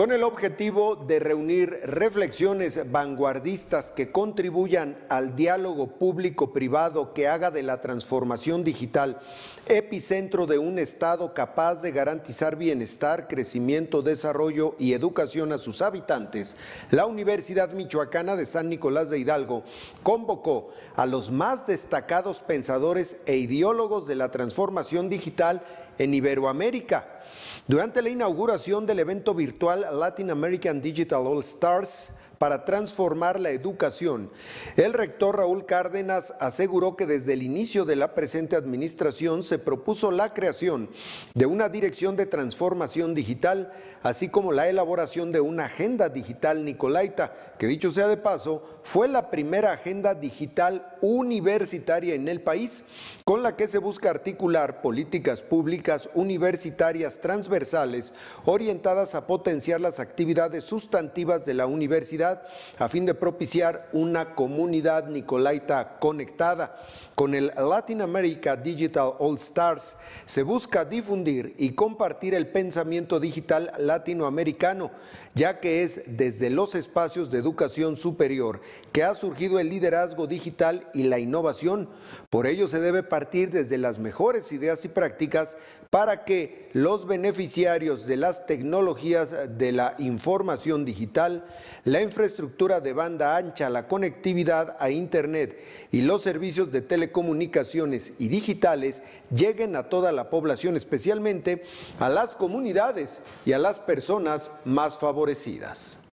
con el objetivo de reunir reflexiones vanguardistas que contribuyan al diálogo público-privado que haga de la transformación digital epicentro de un Estado capaz de garantizar bienestar, crecimiento, desarrollo y educación a sus habitantes, la Universidad Michoacana de San Nicolás de Hidalgo convocó a los más destacados pensadores e ideólogos de la transformación digital en Iberoamérica durante la inauguración del evento virtual Latin American Digital All Stars, para transformar la educación. El rector Raúl Cárdenas aseguró que desde el inicio de la presente administración se propuso la creación de una dirección de transformación digital, así como la elaboración de una agenda digital Nicolaita, que dicho sea de paso, fue la primera agenda digital universitaria en el país, con la que se busca articular políticas públicas universitarias transversales orientadas a potenciar las actividades sustantivas de la universidad a fin de propiciar una comunidad nicolaita conectada. Con el Latin America Digital All Stars se busca difundir y compartir el pensamiento digital latinoamericano, ya que es desde los espacios de educación superior que ha surgido el liderazgo digital y la innovación. Por ello se debe partir desde las mejores ideas y prácticas para que los beneficiarios de las tecnologías de la información digital, la infraestructura, infraestructura de banda ancha, la conectividad a Internet y los servicios de telecomunicaciones y digitales lleguen a toda la población, especialmente a las comunidades y a las personas más favorecidas.